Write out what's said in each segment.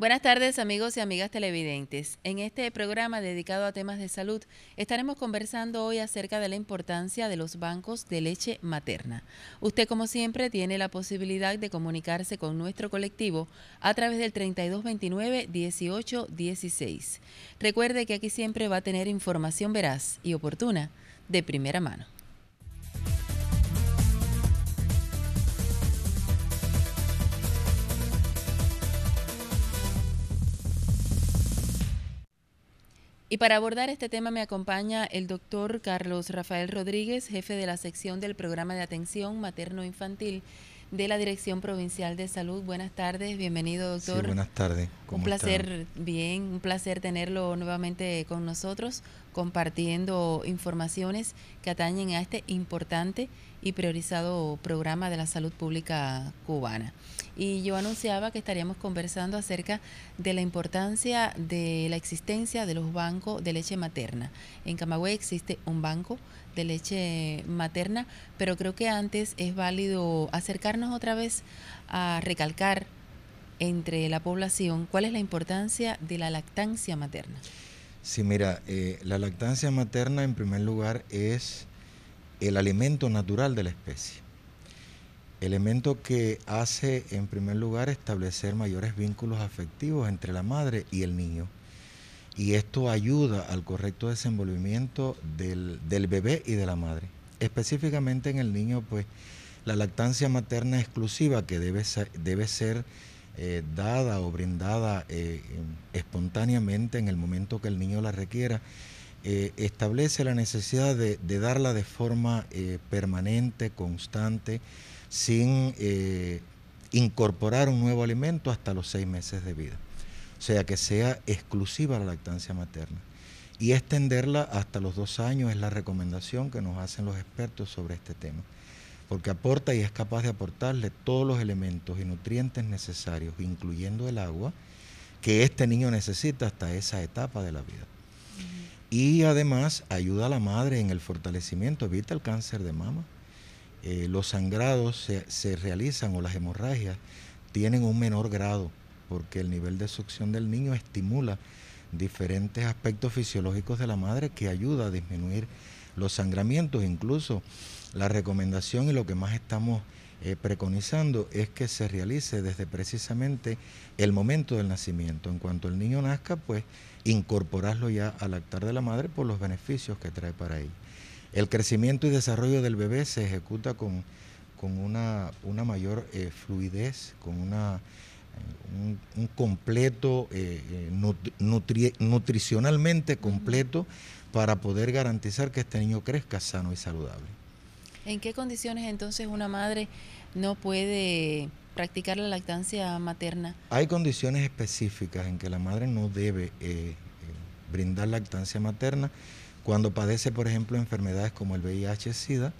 Buenas tardes amigos y amigas televidentes. En este programa dedicado a temas de salud estaremos conversando hoy acerca de la importancia de los bancos de leche materna. Usted como siempre tiene la posibilidad de comunicarse con nuestro colectivo a través del 3229-1816. Recuerde que aquí siempre va a tener información veraz y oportuna de primera mano. Y para abordar este tema me acompaña el doctor Carlos Rafael Rodríguez, jefe de la sección del programa de atención materno-infantil de la Dirección Provincial de Salud. Buenas tardes, bienvenido doctor. Sí, buenas tardes. Un placer, bien, un placer tenerlo nuevamente con nosotros, compartiendo informaciones que atañen a este importante y priorizado programa de la salud pública cubana. Y yo anunciaba que estaríamos conversando acerca de la importancia de la existencia de los bancos de leche materna. En Camagüey existe un banco de leche materna, pero creo que antes es válido acercarnos otra vez a recalcar entre la población, ¿cuál es la importancia de la lactancia materna? Sí, mira, eh, la lactancia materna en primer lugar es el alimento natural de la especie, elemento que hace en primer lugar establecer mayores vínculos afectivos entre la madre y el niño. Y esto ayuda al correcto desenvolvimiento del, bebé y de la madre. Específicamente en el niño, pues la lactancia materna exclusiva que debe debe ser eh, dada o brindada eh, em, espontáneamente en el momento que el niño la requiera, eh, establece la necesidad de, de darla de forma permanente, constante, sin incorporar un nuevo alimento hasta los seis meses de vida. O sea, que sea exclusiva la lactancia materna. Y extenderla hasta los dos años es la recomendación que nos hacen los expertos sobre este tema porque aporta y es capaz de aportarle todos los elementos y nutrientes necesarios, incluyendo el agua, que este niño necesita hasta esa etapa de la vida. Y además ayuda a la madre en el fortalecimiento, evita el cáncer de mama. Eh, los sangrados se, se, realizan o las hemorragias tienen un menor grado porque el nivel de succión del niño estimula diferentes aspectos fisiológicos de la madre que ayuda a disminuir los sangramientos, incluso la recomendación y lo que más estamos eh, preconizando es que se realice desde precisamente el momento del nacimiento. En cuanto el niño nazca, pues incorporarlo ya al actar de la madre por los beneficios que trae para él... El crecimiento y desarrollo del bebé se ejecuta con, con una, una, mayor eh, fluidez, con una, un, completo, eh, nutricionalmente completo para poder garantizar que este niño crezca sano y saludable. ¿En qué condiciones entonces una madre no puede practicar la lactancia materna? Hay condiciones específicas en que la madre no debe eh, eh, brindar lactancia materna cuando padece, por ejemplo, enfermedades como el VIH-Sida,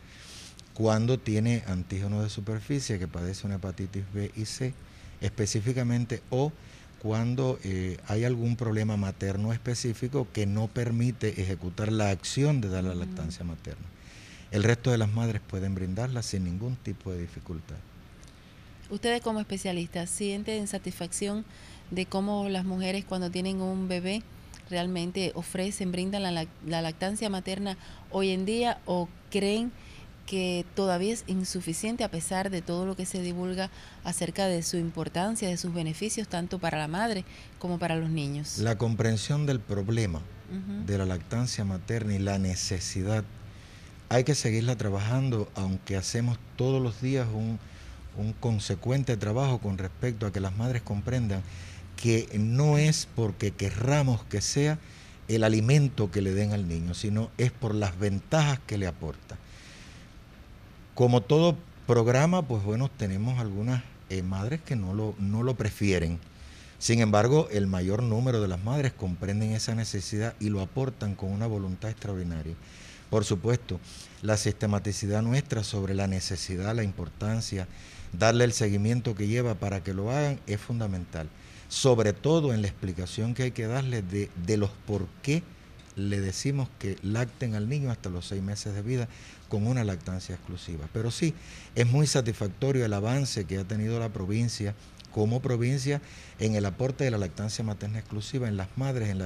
cuando tiene antígenos de superficie, que padece una hepatitis B y C específicamente, o cuando eh, hay algún problema materno específico que no permite ejecutar la acción de dar la lactancia materna. El resto de las madres pueden brindarla sin ningún tipo de dificultad. Ustedes como especialistas sienten satisfacción de cómo las mujeres cuando tienen un bebé realmente ofrecen, brindan la, la lactancia materna hoy en día o creen que que todavía es insuficiente a pesar de todo lo que se divulga acerca de su importancia, de sus beneficios, tanto para la madre como para los niños. La comprensión del problema de la lactancia materna y la necesidad, hay que seguirla trabajando, aunque hacemos todos los días un consecuente trabajo con respecto a que las madres comprendan que no es porque querramos que sea el alimento que le den al niño, sino es por las ventajas que le aporta. Como todo programa, pues bueno, tenemos algunas eh, madres que no lo, no lo prefieren. Sin embargo, el mayor número de las madres comprenden esa necesidad y lo aportan con una voluntad extraordinaria. Por supuesto, la sistematicidad nuestra sobre la necesidad, la importancia, darle el seguimiento que lleva para que lo hagan es fundamental. Sobre todo en la explicación que hay que darles de, de los por qué le decimos que lacten al niño hasta los seis meses de vida con una lactancia exclusiva. Pero sí, es muy satisfactorio el avance que ha tenido la provincia como provincia en el aporte de la lactancia materna exclusiva en las madres en,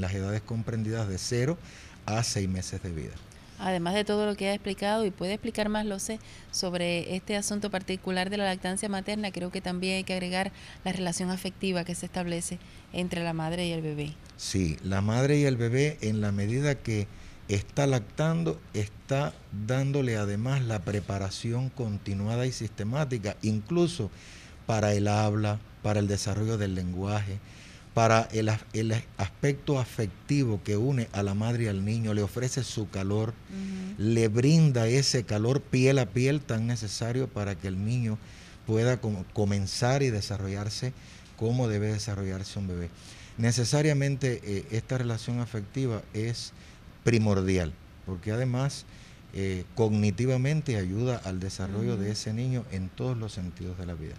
las edades comprendidas de 0 a seis meses de vida además de todo lo que ha explicado, y puede explicar más, lo sé, sobre este asunto particular de la lactancia materna, creo que también hay que agregar la relación afectiva que se establece entre la madre y el bebé. Sí, la madre y el bebé, en la medida que está lactando, está dándole además la preparación continuada y sistemática, incluso para el habla, para el desarrollo del lenguaje para el, aspecto afectivo que une a la madre y al niño, le ofrece su calor, le brinda ese calor piel a piel tan necesario para que el niño pueda comenzar y desarrollarse como debe desarrollarse un bebé. Necesariamente eh, esta relación afectiva es primordial, porque además eh, cognitivamente ayuda al desarrollo de ese niño en todos los sentidos de la vida.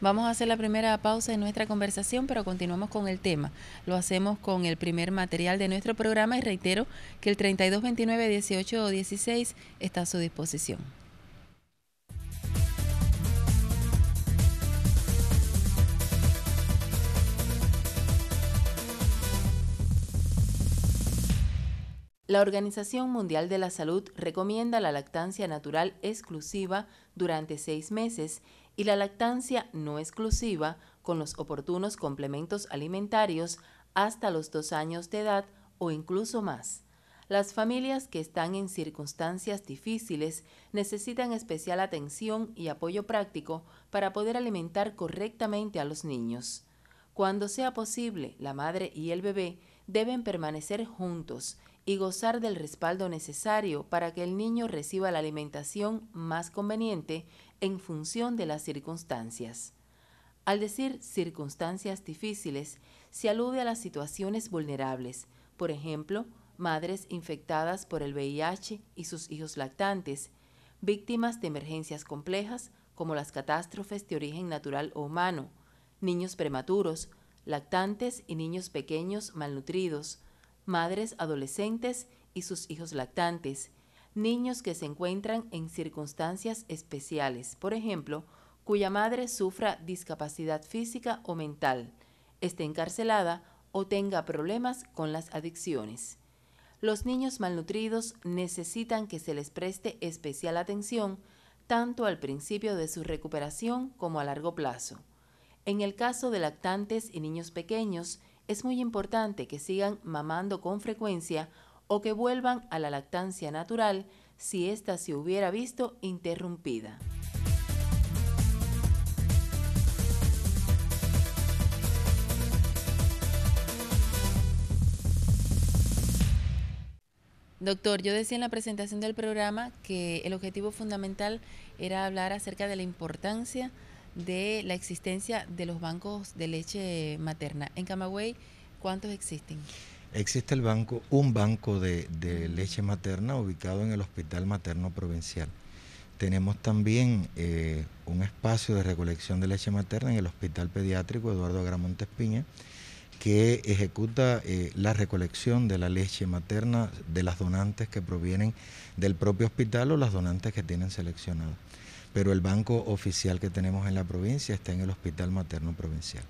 Vamos a hacer la primera pausa en nuestra conversación, pero continuamos con el tema. Lo hacemos con el primer material de nuestro programa y reitero que el 3229-1816 está a su disposición. La Organización Mundial de la Salud recomienda la lactancia natural exclusiva durante seis meses y la lactancia no exclusiva con los oportunos complementos alimentarios hasta los dos años de edad o incluso más. Las familias que están en circunstancias difíciles necesitan especial atención y apoyo práctico para poder alimentar correctamente a los niños. Cuando sea posible, la madre y el bebé deben permanecer juntos y gozar del respaldo necesario para que el niño reciba la alimentación más conveniente en función de las circunstancias. Al decir circunstancias difíciles, se alude a las situaciones vulnerables, por ejemplo, madres infectadas por el VIH y sus hijos lactantes, víctimas de emergencias complejas como las catástrofes de origen natural o humano, niños prematuros, lactantes y niños pequeños malnutridos, madres adolescentes y sus hijos lactantes, niños que se encuentran en circunstancias especiales, por ejemplo, cuya madre sufra discapacidad física o mental, esté encarcelada o tenga problemas con las adicciones. Los niños malnutridos necesitan que se les preste especial atención tanto al principio de su recuperación como a largo plazo. En el caso de lactantes y niños pequeños, es muy importante que sigan mamando con frecuencia o que vuelvan a la lactancia natural si ésta se hubiera visto interrumpida. Doctor, yo decía en la presentación del programa que el objetivo fundamental era hablar acerca de la importancia de la existencia de los bancos de leche materna. En Camagüey, ¿cuántos existen? Existe el banco, un banco de, mm. leche materna ubicado en el Hospital Materno Provincial. Tenemos también eh, un espacio de recolección de leche materna en el Hospital Pediátrico Eduardo Agramontes Piña, que ejecuta eh, la recolección de la leche materna de las donantes que provienen del propio hospital o las donantes que tienen seleccionadas pero el banco oficial que tenemos en la provincia está en el Hospital Materno Provincial.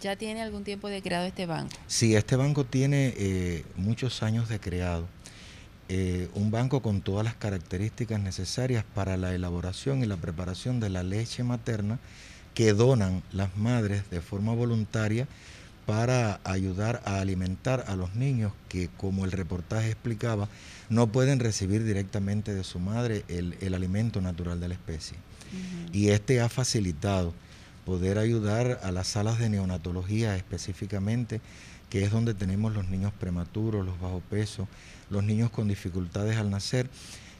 ¿Ya tiene algún tiempo de creado este banco? Sí, este banco tiene eh, muchos años de creado. Eh, un banco con todas las características necesarias para la elaboración y la preparación de la leche materna que donan las madres de forma voluntaria para ayudar a alimentar a los niños que, como el reportaje explicaba, no pueden recibir directamente de su madre el, alimento natural de la especie. Y este ha facilitado poder ayudar a las salas de neonatología específicamente, que es donde tenemos los niños prematuros, los bajo peso, los niños con dificultades al nacer,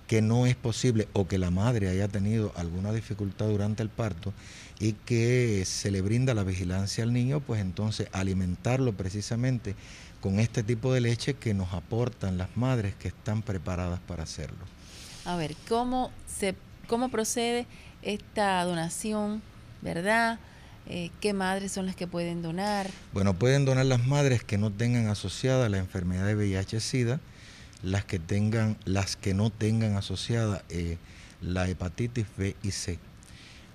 que no es posible o que la madre haya tenido alguna dificultad durante el parto y que se le brinda la vigilancia al niño, pues entonces alimentarlo precisamente con este tipo de leche que nos aportan las madres que están preparadas para hacerlo. A ver, ¿cómo, se, cómo procede esta donación, verdad? Eh, ¿Qué madres son las que pueden donar? Bueno, pueden donar las madres que no tengan asociada la enfermedad de VIH-Sida, las que tengan, las que no tengan asociada eh, la hepatitis B y C.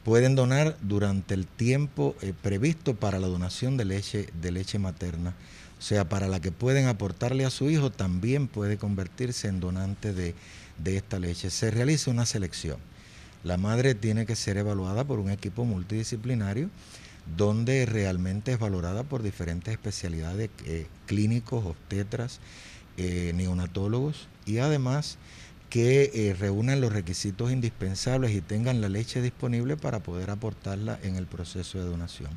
Pueden donar durante el tiempo eh, previsto para la donación de leche, de leche materna. O sea, para la que pueden aportarle a su hijo, también puede convertirse en donante de, esta leche. Se realiza una selección. La madre tiene que ser evaluada por un equipo multidisciplinario donde realmente es valorada por diferentes especialidades eh, clínicos, obstetras, eh, neonatólogos y además que eh, reúnan los requisitos indispensables y tengan la leche disponible para poder aportarla en el proceso de donación.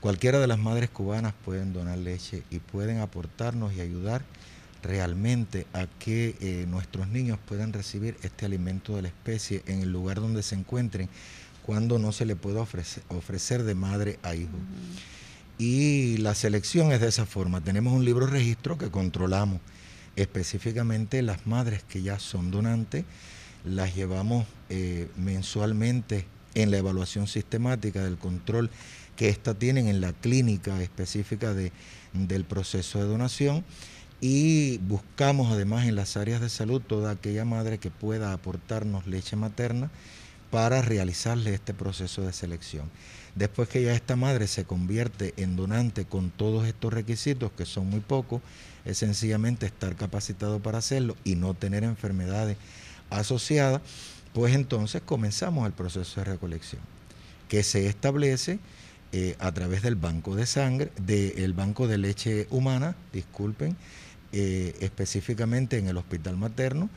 Cualquiera de las madres cubanas pueden donar leche y pueden aportarnos y ayudar realmente a que eh, nuestros niños puedan recibir este alimento de la especie en el lugar donde se encuentren cuando no se le pueda ofrecer, de madre a hijo. Y la selección es de esa forma. Tenemos un libro registro que controlamos específicamente las madres que ya son donantes, las llevamos eh, mensualmente en la evaluación sistemática del control que ésta tienen en la clínica específica del proceso de donación y buscamos además en las áreas de salud toda aquella madre que pueda aportarnos leche materna para realizarle este proceso de selección. Después que ya esta madre se convierte en donante con todos estos requisitos, que son muy pocos, es sencillamente estar capacitado para hacerlo y no tener enfermedades asociadas, pues entonces comenzamos el proceso de recolección, que se establece eh, a través del banco de sangre, del banco de leche humana, disculpen, eh, específicamente en el hospital materno.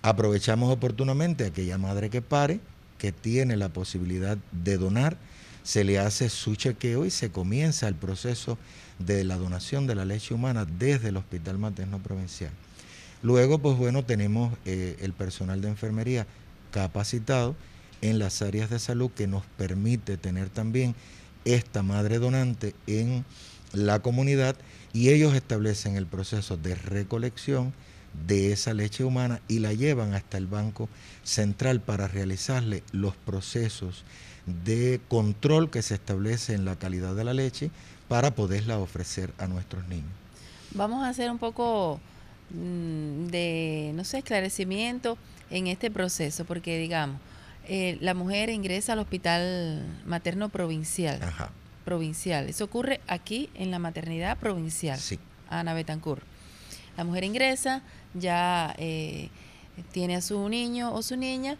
Aprovechamos oportunamente aquella madre que pare, que tiene la posibilidad de donar, se le hace su chequeo y se comienza el proceso de la donación de la leche humana desde el Hospital Materno Provincial. Luego, pues bueno, tenemos eh, el personal de enfermería capacitado en las áreas de salud que nos permite tener también esta madre donante en la comunidad y ellos establecen el proceso de recolección, de esa leche humana y la llevan hasta el Banco Central para realizarle los procesos de control que se establece en la calidad de la leche para poderla ofrecer a nuestros niños. Vamos a hacer un poco mm, de, no sé, esclarecimiento en este proceso, porque digamos, eh, la mujer ingresa al hospital materno provincial. Ajá. Provincial. Eso ocurre aquí en la maternidad provincial. Sí. Ana Betancourt. La mujer ingresa, ya eh, tiene a su niño o su niña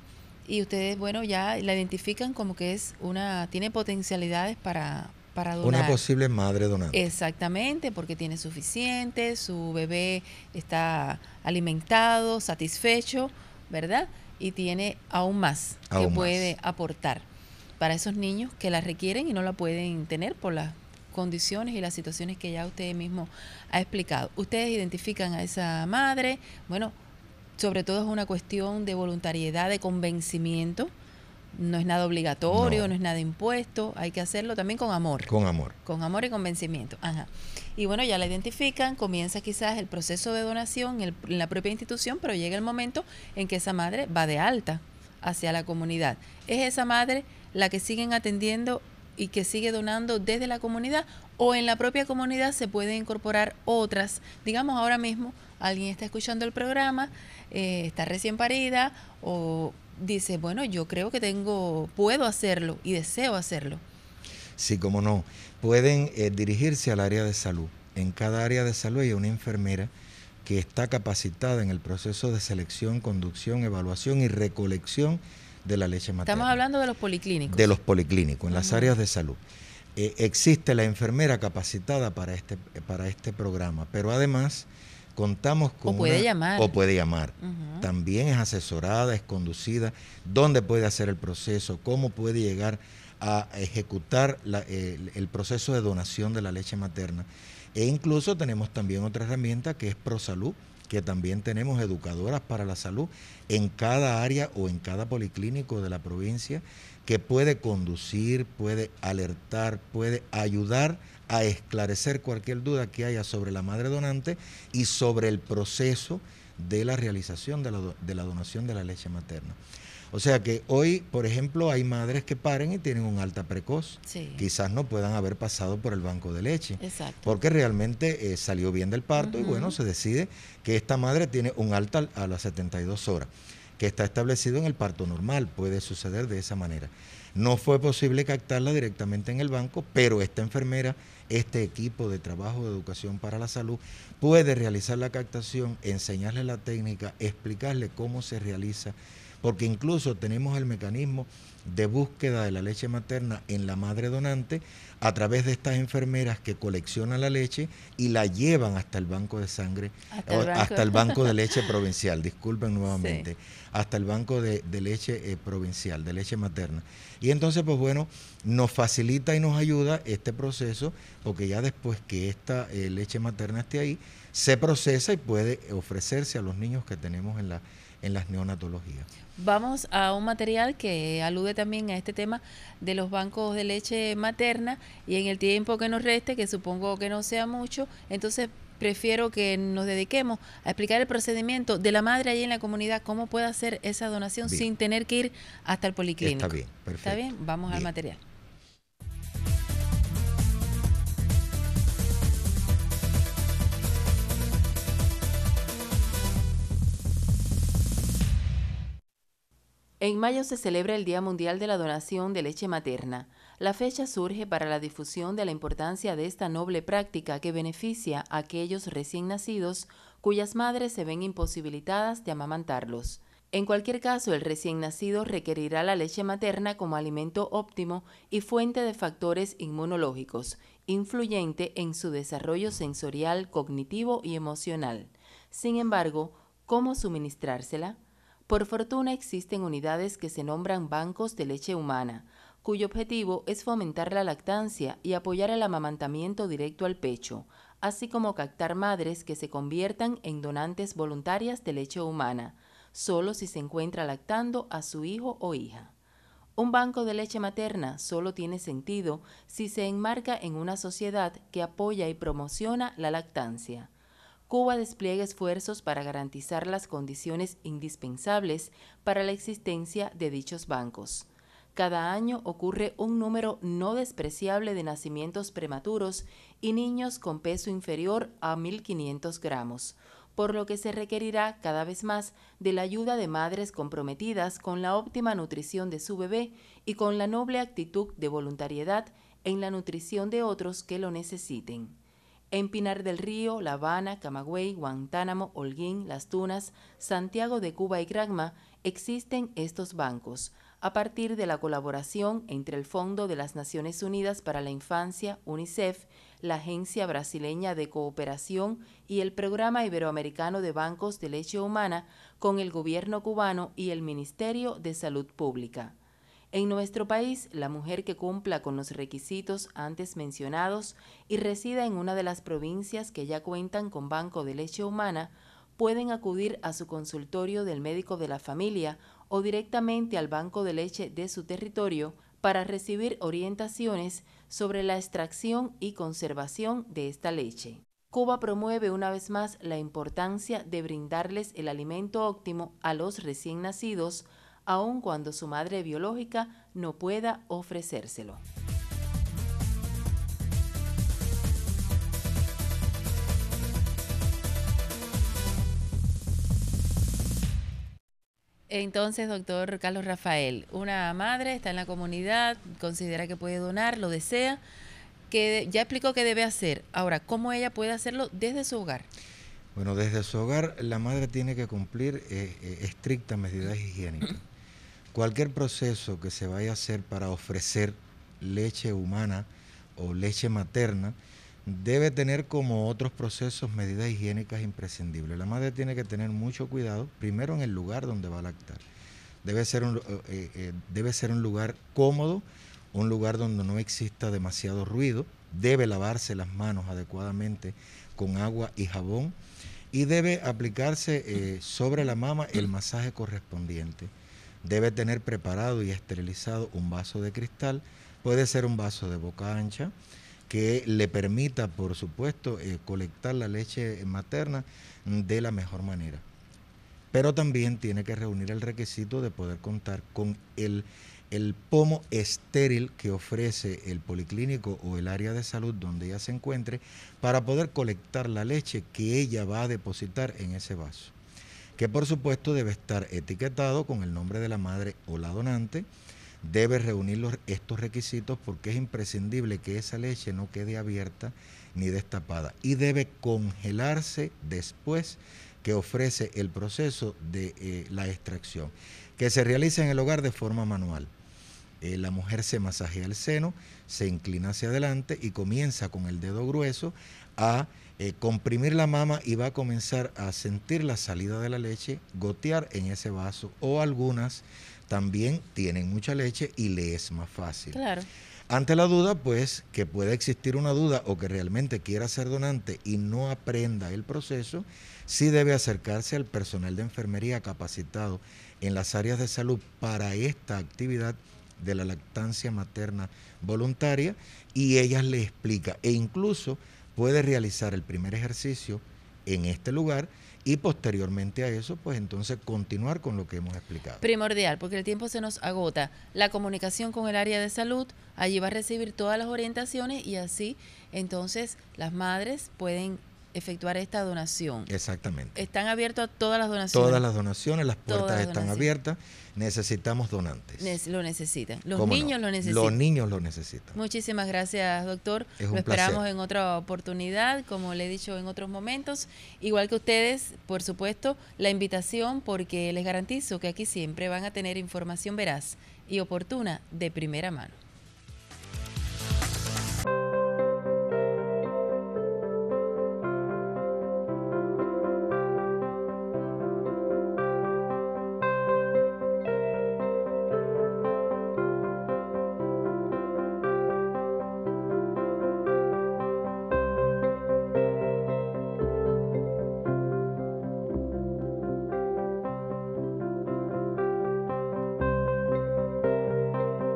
y ustedes, bueno, ya la identifican como que es una, tiene potencialidades para, para donar. Una posible madre donante. Exactamente, porque tiene suficiente, su bebé está alimentado, satisfecho, ¿verdad? Y tiene aún más que puede aportar para esos niños que la requieren y no la pueden tener por la condiciones y las situaciones que ya usted mismo ha explicado. Ustedes identifican a esa madre, bueno, sobre todo es una cuestión de voluntariedad, de convencimiento. No es nada obligatorio, no. es nada impuesto, hay que hacerlo también con amor. Con amor. Con amor y convencimiento. Ajá. Y bueno, ya la identifican, comienza quizás el proceso de donación en la propia institución, pero llega el momento en que esa madre va de alta hacia la comunidad. Es esa madre la que siguen atendiendo y que sigue donando desde la comunidad o en la propia comunidad se pueden incorporar otras. Digamos ahora mismo alguien está escuchando el programa, eh, está recién parida o dice, bueno, yo creo que tengo, puedo hacerlo y deseo hacerlo. Sí, cómo no. Pueden eh, dirigirse al área de salud. En cada área de salud hay una enfermera que está capacitada en el proceso de selección, conducción, evaluación y recolección de la leche materna. Estamos hablando de los policlínicos. De los policlínicos, en las áreas de salud. Eh, existe la enfermera capacitada para este, para este programa, pero además contamos con... O puede llamar. O puede llamar. También es asesorada, es conducida, dónde puede hacer el proceso, cómo puede llegar a ejecutar el, proceso de donación de la leche materna. E incluso tenemos también otra herramienta que es ProSalud, que también tenemos educadoras para la salud en cada área o en cada policlínico de la provincia que puede conducir, puede alertar, puede ayudar a esclarecer cualquier duda que haya sobre la madre donante y sobre el proceso de la realización de la, donación de la leche materna. O sea que hoy, por ejemplo, hay madres que paren y tienen un alta precoz. Quizás no puedan haber pasado por el banco de leche. Porque realmente eh, salió bien del parto y bueno, se decide que esta madre tiene un alta a las 72 horas, que está establecido en el parto normal. Puede suceder de esa manera. No fue posible captarla directamente en el banco, pero esta enfermera, este equipo de trabajo de educación para la salud, puede realizar la captación, enseñarle la técnica, explicarle cómo se realiza porque incluso tenemos el mecanismo de búsqueda de la leche materna en la madre donante a través de estas enfermeras que coleccionan la leche y la llevan hasta el banco de sangre, hasta, el, banco. de leche provincial, disculpen nuevamente, hasta el banco de, leche eh, provincial, de leche materna. Y entonces, pues bueno, nos facilita y nos ayuda este proceso, porque ya después que esta eh, leche materna esté ahí, se procesa y puede ofrecerse a los niños que tenemos en, la, en las neonatologías. Vamos a un material que alude también a este tema de los bancos de leche materna y en el tiempo que nos reste, que supongo que no sea mucho, entonces prefiero que nos dediquemos a explicar el procedimiento de la madre allí en la comunidad, cómo puede hacer esa donación sin tener que ir hasta el policlínico. Está bien, perfecto. Está bien, vamos al material. En mayo se celebra el Día Mundial de la Donación de Leche Materna. La fecha surge para la difusión de la importancia de esta noble práctica que beneficia a aquellos recién nacidos cuyas madres se ven imposibilitadas de amamantarlos. En cualquier caso, el recién nacido requerirá la leche materna como alimento óptimo y fuente de factores inmunológicos, influyente en su desarrollo sensorial, cognitivo y emocional. Sin embargo, ¿cómo suministrársela? Por fortuna existen unidades que se nombran bancos de leche humana, cuyo objetivo es fomentar la lactancia y apoyar el amamantamiento directo al pecho, así como captar madres que se conviertan en donantes voluntarias de leche humana, solo si se encuentra lactando a su hijo o hija. Un banco de leche materna solo tiene sentido si se enmarca en una sociedad que apoya y promociona la lactancia. Cuba despliega esfuerzos para garantizar las condiciones indispensables para la existencia de dichos bancos. Cada año ocurre un número no despreciable de nacimientos prematuros y niños con peso inferior a 1.500 gramos, por lo que se requerirá cada vez más de la ayuda de madres comprometidas con la óptima nutrición de su bebé y con la noble actitud de voluntariedad en la nutrición de otros que lo necesiten en Pinar del Río, La Habana, Camagüey, Guantánamo, Holguín, Las Tunas, Santiago de Cuba y Granma existen estos bancos, a partir de la colaboración entre el Fondo de las Naciones Unidas para la Infancia, UNICEF, la Agencia Brasileña de Cooperación y el Programa Iberoamericano de Bancos de Leche Humana con el gobierno cubano y el Ministerio de Salud Pública. En nuestro país, la mujer que cumpla con los requisitos antes mencionados y resida en una de las provincias que ya cuentan con banco de leche humana, pueden acudir a su consultorio del médico de la familia o directamente al banco de leche de su territorio para recibir orientaciones sobre la extracción y conservación de esta leche. Cuba promueve una vez más la importancia de brindarles el alimento óptimo a los recién nacidos, aun cuando su madre biológica no pueda ofrecérselo. Entonces, doctor Carlos Rafael, una madre está en la comunidad, considera que puede donar, lo desea, que ya explicó que debe hacer. Ahora, ¿cómo ella puede hacerlo desde su hogar? Bueno, desde su hogar la madre tiene que cumplir eh, eh, estrictas medidas higiénicas cualquier proceso que se vaya a hacer para ofrecer leche humana o leche materna debe tener como otros procesos medidas higiénicas imprescindibles. La madre tiene que tener mucho cuidado, primero en el lugar donde va a lactar. Debe ser un, eh, eh, eh, debe ser un lugar cómodo, un lugar donde no exista demasiado ruido, debe lavarse las manos adecuadamente con agua y jabón y debe aplicarse sobre la mama el masaje correspondiente debe tener preparado y esterilizado un vaso de cristal, puede ser un vaso de boca ancha, que le permita, por supuesto, eh, colectar la leche materna de la mejor manera. Pero también tiene que reunir el requisito de poder contar con el, el pomo estéril que ofrece el policlínico o el área de salud donde ella se encuentre para poder colectar la leche que ella va a depositar en ese vaso que por supuesto debe estar etiquetado con el nombre de la madre o la donante, debe reunir estos requisitos porque es imprescindible que esa leche no quede abierta ni destapada y debe congelarse después que ofrece el proceso de eh, la extracción, que se realiza en el hogar de forma manual. Eh, la mujer se masajea el seno, se inclina hacia adelante y comienza con el dedo grueso a eh, comprimir la mama y va a comenzar a sentir la salida de la leche, gotear en ese vaso o algunas también tienen mucha leche y le es más fácil. Ante la duda, pues, que pueda existir una duda o que realmente quiera ser donante y no aprenda el proceso, sí debe acercarse al personal de enfermería capacitado en las áreas de salud para esta actividad de la lactancia materna voluntaria y ella le explica e incluso puede realizar el primer ejercicio en este lugar y posteriormente a eso, pues entonces continuar con lo que hemos explicado. Primordial, porque el tiempo se nos agota. La comunicación con el área de salud, allí va a recibir todas las orientaciones y así entonces las madres pueden efectuar esta donación. Exactamente. ¿Están abiertas todas las donaciones? Todas las donaciones, las puertas están abiertas. Necesitamos donantes. lo necesitan. Los niños lo necesitan. Los niños lo necesitan. Muchísimas gracias, doctor. Es lo esperamos en otra oportunidad, como le he dicho en otros momentos. Igual que ustedes, por supuesto, la invitación, porque les garantizo que aquí siempre van a tener información veraz y oportuna de primera mano.